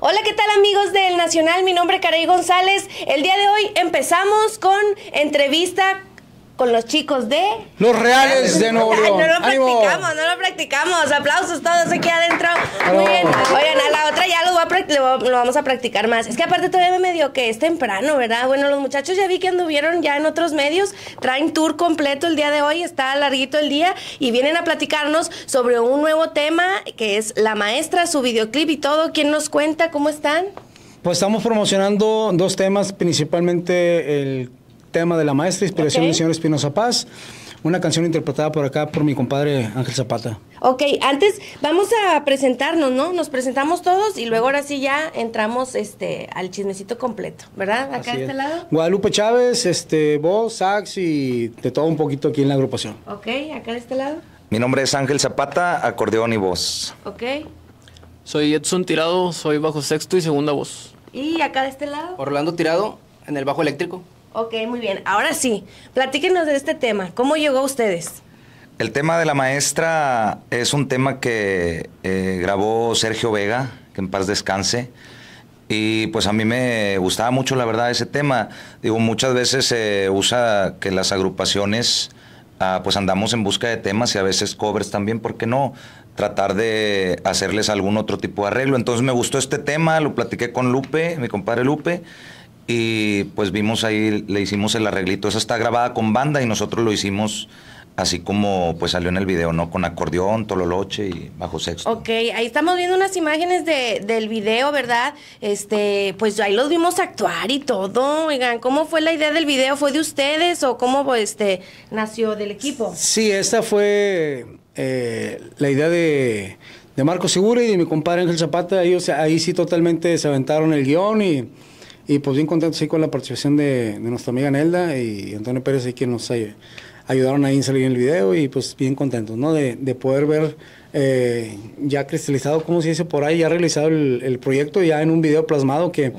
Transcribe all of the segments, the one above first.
Hola, ¿qué tal amigos del Nacional? Mi nombre es Caray González. El día de hoy empezamos con entrevista con los chicos de... Los Reales de Nuevo León. no lo practicamos, no lo practicamos. Aplausos todos aquí adentro. Muy bien. Oigan, a la otra ya lo, lo vamos a practicar más. Es que aparte todavía me medio que es temprano, ¿verdad? Bueno, los muchachos ya vi que anduvieron ya en otros medios. Traen tour completo el día de hoy. Está larguito el día. Y vienen a platicarnos sobre un nuevo tema que es La Maestra, su videoclip y todo. ¿Quién nos cuenta? ¿Cómo están? Pues estamos promocionando dos temas, principalmente el tema de la maestra, inspiración del señor Espinosa Paz, una canción interpretada por acá por mi compadre Ángel Zapata. Ok, antes vamos a presentarnos, ¿no? Nos presentamos todos y luego ahora sí ya entramos este al chismecito completo, ¿verdad? Acá de este lado. Guadalupe Chávez, este, voz, sax y de todo un poquito aquí en la agrupación. Ok, acá de este lado. Mi nombre es Ángel Zapata, acordeón y voz. Ok. Soy Edson Tirado, soy bajo sexto y segunda voz. ¿Y acá de este lado? Orlando Tirado, en el bajo eléctrico. Ok, muy bien. Ahora sí, platíquenos de este tema. ¿Cómo llegó a ustedes? El tema de la maestra es un tema que eh, grabó Sergio Vega, que en paz descanse. Y pues a mí me gustaba mucho, la verdad, ese tema. Digo, muchas veces se usa que las agrupaciones ah, pues andamos en busca de temas y a veces covers también, ¿por qué no? Tratar de hacerles algún otro tipo de arreglo. Entonces me gustó este tema, lo platiqué con Lupe, mi compadre Lupe y pues vimos ahí, le hicimos el arreglito. Esa está grabada con banda y nosotros lo hicimos así como pues salió en el video, ¿no? Con acordeón, tololoche y bajo sexto. Ok, ahí estamos viendo unas imágenes de, del video, ¿verdad? Este, pues ahí los vimos actuar y todo. Oigan, ¿cómo fue la idea del video? ¿Fue de ustedes o cómo este nació del equipo? Sí, esta fue eh, la idea de, de Marco Segura y de mi compadre Ángel Zapata. Ellos ahí sí totalmente se aventaron el guión y y pues bien contento sí, con la participación de, nuestra amiga Nelda y Antonio Pérez, que nos ayudaron a en el video y pues bien contentos, ¿no? De, poder ver eh, ya cristalizado, como se dice por ahí, ya realizado el, proyecto, ya en un video plasmado que...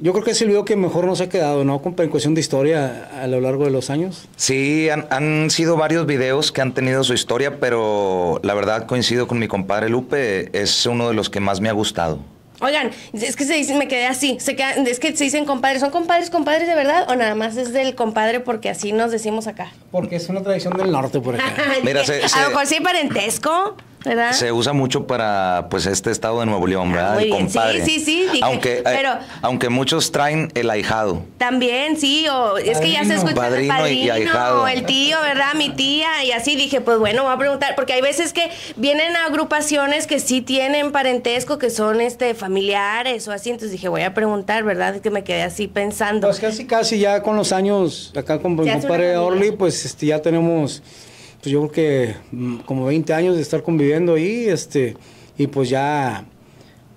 Yo creo que es el video que mejor nos ha quedado, ¿no? Con, en cuestión de historia a lo largo de los años. Sí, han, sido varios videos que han tenido su historia, pero la verdad coincido con mi compadre Lupe, es uno de los que más me ha gustado. Oigan, es que se dicen, me quedé así, se queda, es que se dicen compadres, ¿son compadres, compadres de verdad o nada más es del compadre porque así nos decimos acá? Porque es una tradición del norte, por acá. Mira, a parentesco. Se usa mucho para pues este estado de Nuevo León, ¿verdad? Ah, compadre. Sí, sí, sí. aunque, eh, aunque muchos traen el ahijado. También, sí, o es que ya se escucha el padrino, y el tío, ¿verdad? Mi tía, y así dije, pues bueno, voy a preguntar, porque hay veces que vienen agrupaciones que sí tienen parentesco, que son este familiares o así, entonces dije, voy a preguntar, ¿verdad? Es que me quedé así pensando. Pues casi, casi ya con los años, acá con mi compadre Orly, pues este, ya tenemos pues yo creo que mm, como 20 años de estar conviviendo ahí, este, y pues ya,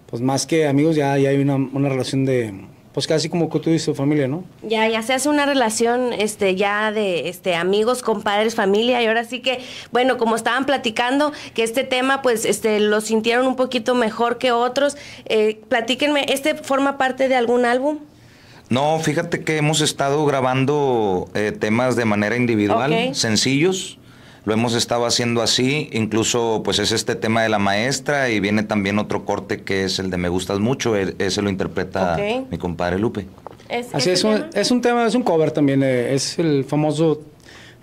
pues más que amigos, ya, hay una, relación de, pues casi como que tú dices, familia, ¿no? Ya, ya se hace una relación, este, ya de, este, amigos, compadres, familia, y ahora sí que, bueno, como estaban platicando, que este tema, pues, este, lo sintieron un poquito mejor que otros, eh, platíquenme, ¿este forma parte de algún álbum? No, fíjate que hemos estado grabando eh, temas de manera individual, sencillos, lo hemos estado haciendo así, incluso pues es este tema de la maestra y viene también otro corte que es el de Me gustas mucho, e, ese lo interpreta mi compadre Lupe. así es un, es un, tema, es un cover también, eh, es el famoso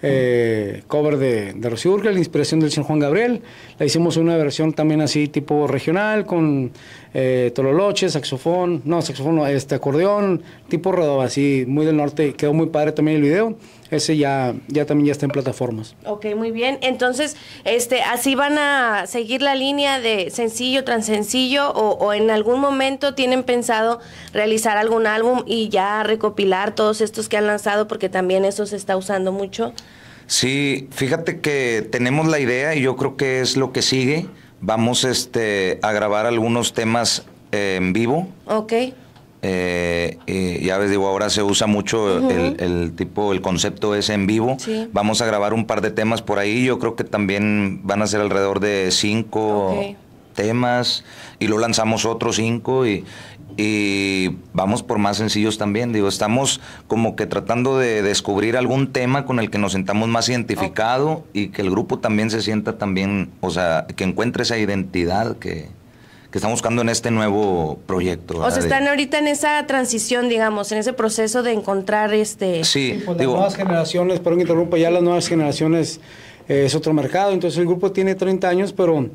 eh, cover de, de Rocío la inspiración del San Juan Gabriel. La hicimos una versión también así tipo regional con eh, tololoche, saxofón, no, saxofón, este acordeón, tipo rodo, así muy del norte. Quedó muy padre también el video. Ese ya, ya también ya está en plataformas. Ok, muy bien. Entonces, este, ¿así van a seguir la línea de sencillo, tras sencillo o, o en algún momento tienen pensado realizar algún álbum y ya recopilar todos estos que han lanzado porque también eso se está usando mucho? Sí, fíjate que tenemos la idea y yo creo que es lo que sigue. Vamos este, a grabar algunos temas eh, en vivo. Ok. Eh, ya ves digo, ahora se usa mucho el, tipo, el concepto es en vivo. Vamos a grabar un par de temas por ahí. Yo creo que también van a ser alrededor de cinco temas y lo lanzamos otros cinco y, vamos por más sencillos también. Digo, estamos como que tratando de descubrir algún tema con el que nos sentamos más identificado y que el grupo también se sienta también, o sea, que encuentre esa identidad que que están buscando en este nuevo proyecto. O sea, están ahorita en esa transición, digamos, en ese proceso de encontrar este... Sí, pues, nuevas generaciones, perdón que interrumpa, ya las nuevas generaciones eh, es otro mercado, entonces el grupo tiene 30 años, pero...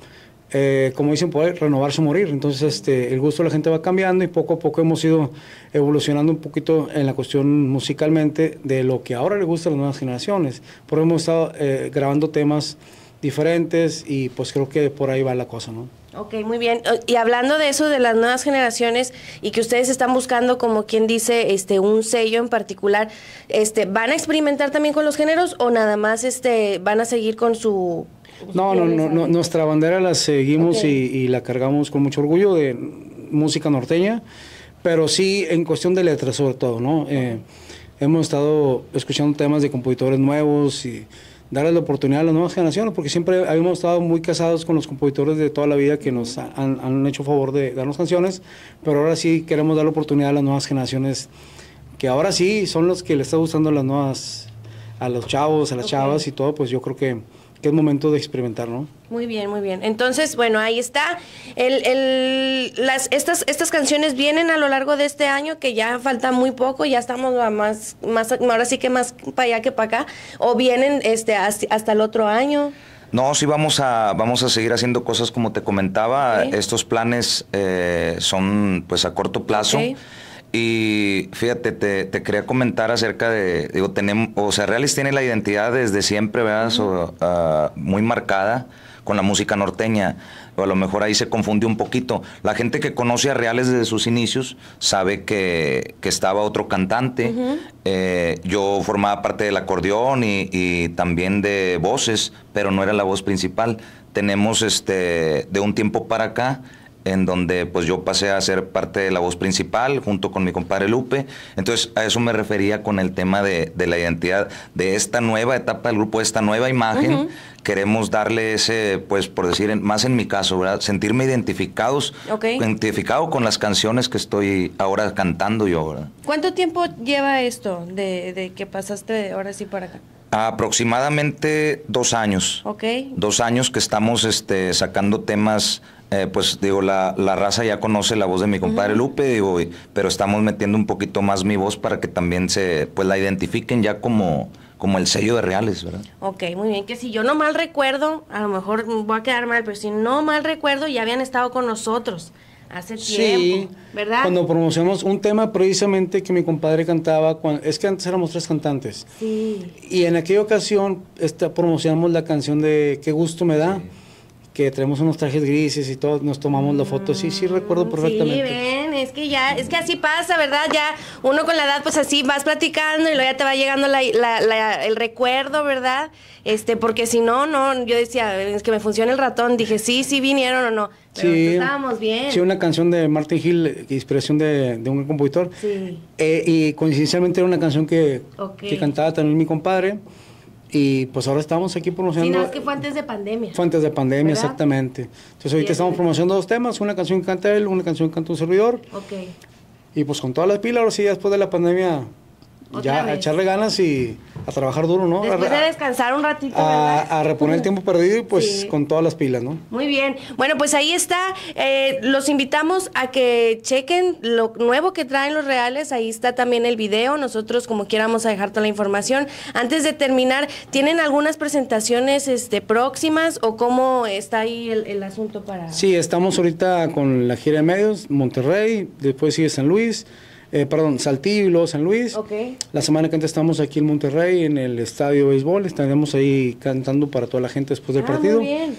Eh, como dicen, puede renovarse o morir. Entonces, este, el gusto de la gente va cambiando y poco a poco hemos ido evolucionando un poquito en la cuestión musicalmente de lo que ahora le gusta a las nuevas generaciones. Por hemos estado eh, grabando temas diferentes y pues creo que por ahí va la cosa, ¿no? Ok, muy bien. Oh, y hablando de eso, de las nuevas generaciones y que ustedes están buscando, como quien dice, este, un sello en particular, este, ¿van a experimentar también con los géneros o nada más este, van a seguir con su... No, no, no, nuestra bandera la seguimos y, la cargamos con mucho orgullo de música norteña, pero sí en cuestión de letras sobre todo, ¿no? Eh, hemos estado escuchando temas de compositores nuevos y darle la oportunidad a las nuevas generaciones, porque siempre habíamos estado muy casados con los compositores de toda la vida que nos han, hecho favor de darnos canciones, pero ahora sí queremos dar la oportunidad a las nuevas generaciones, que ahora sí son los que le están gustando a las nuevas, a los chavos, a las chavas y todo, pues yo creo que que es momento de experimentar, ¿no? Muy bien, muy bien. Entonces, bueno, ahí está. El, el, las, estas, estas canciones vienen a lo largo de este año, que ya falta muy poco, ya estamos más, más, ahora sí que más para allá que para acá, o vienen este, hasta el otro año. No, sí vamos a, vamos a seguir haciendo cosas como te comentaba. Estos planes eh, son pues a corto plazo. Y fíjate, te, quería comentar acerca de, digo, tenemos, o sea, Reales tiene la identidad desde siempre, ¿verdad? Ah, muy marcada con la música norteña. O a lo mejor ahí se confunde un poquito. La gente que conoce a Reales desde sus inicios sabe que, estaba otro cantante. Eh, yo formaba parte del acordeón y, y también de voces, pero no era la voz principal. Tenemos este, de un tiempo para acá en donde pues yo pasé a ser parte de la voz principal junto con mi compadre Lupe. Entonces a eso me refería con el tema de, la identidad de esta nueva etapa del grupo, de esta nueva imagen. Queremos darle ese, pues por decir, más en mi caso, ¿verdad? sentirme identificados, identificado con las canciones que estoy ahora cantando yo. ¿verdad? ¿Cuánto tiempo lleva esto de, de que pasaste ahora sí para acá? Aproximadamente dos años. Dos años que estamos este, sacando temas eh, pues digo, la, la, raza ya conoce la voz de mi compadre Lupe, pero estamos metiendo un poquito más mi voz para que también se, pues la identifiquen ya como, como el sello de reales, ¿verdad? Ok, muy bien, que si yo no mal recuerdo, a lo mejor voy a quedar mal, pero si no mal recuerdo, ya habían estado con nosotros hace tiempo, sí, ¿verdad? Cuando promocionamos un tema precisamente que mi compadre cantaba, es que antes éramos tres cantantes. Sí. Y en aquella ocasión esta, promocionamos la canción de Qué gusto me da que traemos unos trajes grises y todos nos tomamos la foto. Sí, sí, recuerdo perfectamente. Sí, ven, es que ya, es que así pasa, ¿verdad? Ya uno con la edad, pues así vas platicando y luego ya te va llegando el recuerdo, ¿verdad? Este, porque si no, no, yo decía, es que me funciona el ratón. Dije, sí, sí vinieron o no. Pero sí, estábamos bien. Sí, una canción de Martin Hill, inspiración de, de un compositor. Eh, y coincidencialmente era una canción que, que cantaba también mi compadre. Y pues ahora estamos aquí promocionando. Y no, es que fue antes de pandemia. Fue antes de pandemia, exactamente. Entonces ahorita estamos promocionando dos temas, una canción canta él, una canción canta un servidor. Ok. Y pues con todas las pilas, ahora sí, después de la pandemia, ya a echarle ganas y a trabajar duro, ¿no? Después de descansar un ratito. A, reponer el tiempo perdido y pues con todas las pilas, ¿no? Muy bien. Bueno, pues ahí está. Eh, los invitamos a que chequen lo nuevo que traen los reales. Ahí está también el video. Nosotros, como quieramos, a dejar toda la información. Antes de terminar, ¿tienen algunas presentaciones este, próximas o cómo está ahí el, el asunto para.? Sí, estamos ahorita con la gira de medios, Monterrey, después sigue San Luis. Eh, perdón, Saltillo y luego San Luis. La semana que antes estamos aquí en Monterrey, en el estadio de béisbol. Estaremos ahí cantando para toda la gente después del ah, partido. Muy bien.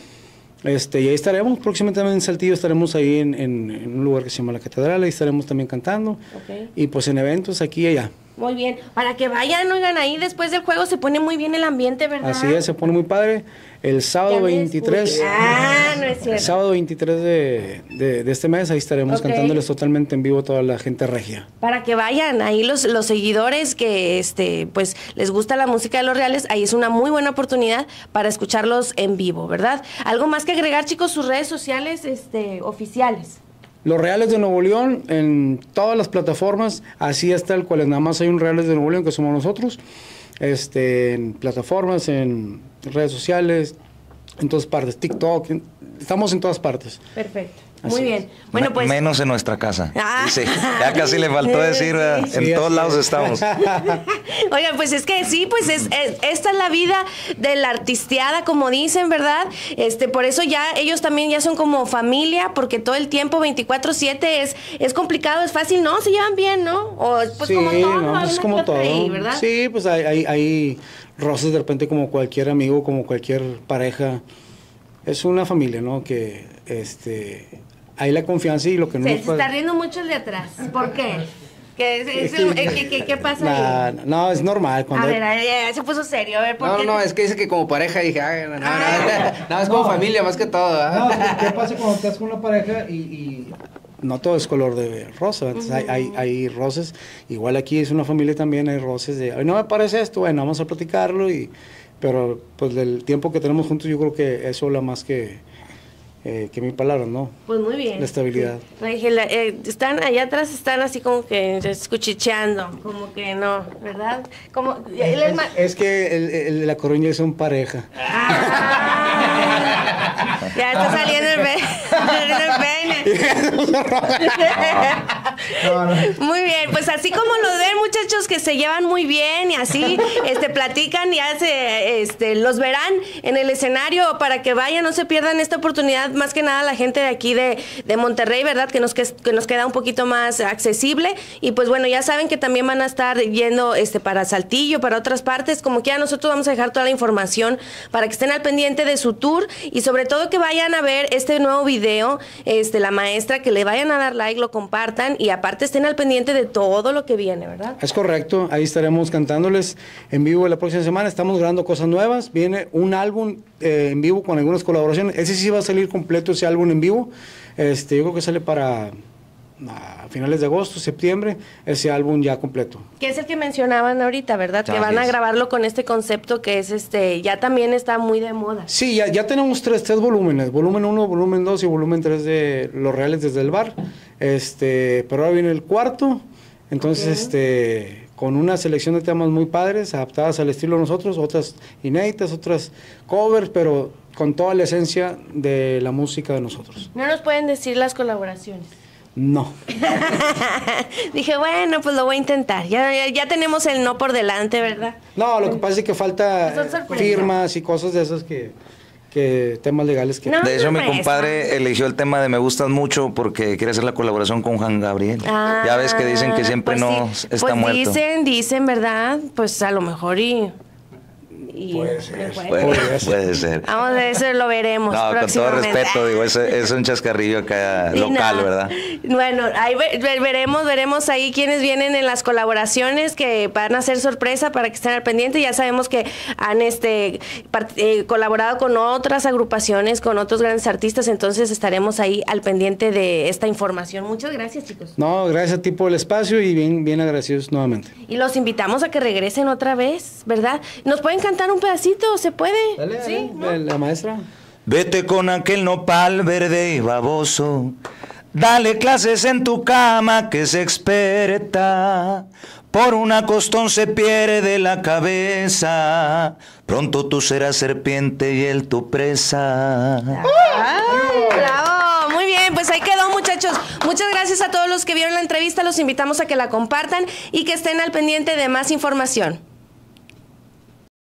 Este, y ahí estaremos, próximamente en Saltillo estaremos ahí en, un lugar que se llama La Catedral, ahí estaremos también cantando. Okay. Y pues en eventos aquí y allá. Muy bien, para que vayan, oigan, ahí después del juego se pone muy bien el ambiente, ¿verdad? Así es, se pone muy padre. El sábado 23. Ah, el sábado 23 de, de, este mes, ahí estaremos cantándoles totalmente en vivo toda la gente regia. Para que vayan, ahí los, los seguidores que este, pues les gusta la música de los reales, ahí es una muy buena oportunidad para escucharlos en vivo, ¿verdad? Algo más que agregar, chicos, sus redes sociales este, oficiales. Los Reales de Nuevo León en todas las plataformas, así es tal cual, nada más hay un Reales de Nuevo León que somos nosotros, este, en plataformas, en redes sociales, en todas partes, TikTok, estamos en todas partes. Perfecto. Muy bien. Bueno, pues... Menos en nuestra casa. Ah. ya casi le faltó decir, en todos lados estamos. Oigan, pues es que sí, pues es, esta es la vida de la artisteada, como dicen, ¿verdad? Este, por eso ya ellos también ya son como familia, porque todo el tiempo 24/7 es, es complicado, es fácil, ¿no? Se llevan bien, ¿no? O pues sí, No, es como todo. Sí, pues ahí roces de repente como cualquier amigo, como cualquier pareja. Es una familia, ¿no? Que este, hay la confianza y lo que no... Se, está riendo mucho el de atrás. ¿Por qué? ¿Qué, eh, pasa ahí? No, es normal. Cuando a ver, se puso serio. A ver, ¿por no, qué? no, es que dice que como pareja dije, ah, no, no, no, ah. es como familia más que todo. No, ¿qué pasa cuando estás con una pareja y no todo es color de rosa, entonces hay, hay, roces, igual aquí es una familia también, hay roces de, Ay, no me parece esto, bueno, vamos a platicarlo, y, pero pues del tiempo que tenemos juntos yo creo que eso habla más que, eh, que mi palabra, ¿no? Pues muy bien. La estabilidad. Eh, están allá atrás, están así como que escuchicheando, como que no, ¿verdad? Como, es, que la coruña es un pareja. Ah, ya está saliendo el, peine. Muy bien, pues así como se llevan muy bien y así este, platican, ya hace este, los verán en el escenario para que vayan, no se pierdan esta oportunidad, más que nada la gente de aquí de, de Monterrey, ¿verdad? Que nos, que, nos queda un poquito más accesible. Y pues bueno, ya saben que también van a estar yendo este, para Saltillo, para otras partes, como que ya nosotros vamos a dejar toda la información para que estén al pendiente de su tour y sobre todo que vayan a ver este nuevo video, este, la maestra, que le vayan a dar like, lo compartan y aparte estén al pendiente de todo lo que viene, ¿verdad? Es correcto. Ahí estaremos cantándoles en vivo la próxima semana. Estamos grabando cosas nuevas. Viene un álbum eh, en vivo con algunas colaboraciones. Ese sí va a salir completo, ese álbum en vivo. Este, yo creo que sale para ah, finales de agosto, septiembre, ese álbum ya completo. Que es el que mencionaban ahorita, ¿verdad? que van a grabarlo con este concepto que es este, ya también está muy de moda. Sí, ya, ya tenemos tres, tres volúmenes, volumen 1, volumen 2 y volumen 3 de Los Reales desde el bar. Este, pero ahora viene el cuarto. Entonces, este con una selección de temas muy padres, adaptadas al estilo de nosotros, otras inéditas, otras covers, pero con toda la esencia de la música de nosotros. ¿No nos pueden decir las colaboraciones? No. Dije, bueno, pues lo voy a intentar. Ya, ya, tenemos el no por delante, ¿verdad? No, lo que pasa es que falta eh, firmas y cosas de esas que que temas legales que... de hecho, mi compadre eligió el tema de Me Gustas Mucho porque quiere hacer la colaboración con Juan Gabriel. ya ves que dicen que ah, siempre pues no está pues muerto. Dicen, dicen, ¿verdad? Pues a lo mejor y puede ser. Vamos a eso lo veremos. con todo respeto, digo, es, un chascarrillo acá local, ¿verdad? Bueno, ahí veremos, veremos ahí quienes vienen en las colaboraciones que van a ser sorpresa para que estén al pendiente. Ya sabemos que han este eh, colaborado con otras agrupaciones, con otros grandes artistas, entonces estaremos ahí al pendiente de esta información. Muchas gracias, chicos. No, gracias a ti por el espacio y bien, bien agradecidos nuevamente. Y los invitamos a que regresen otra vez, ¿verdad? Nos pueden cantar un pedacito? ¿Se puede? la maestra. Vete con aquel nopal verde y baboso. Dale clases en tu cama que es experta. Por un costón se pierde la cabeza. Pronto tú serás serpiente y él tu presa. Ah, bravo! Muy bien, pues ahí quedó muchachos. Muchas gracias a todos los que vieron la entrevista. Los invitamos a que la compartan y que estén al pendiente de más información.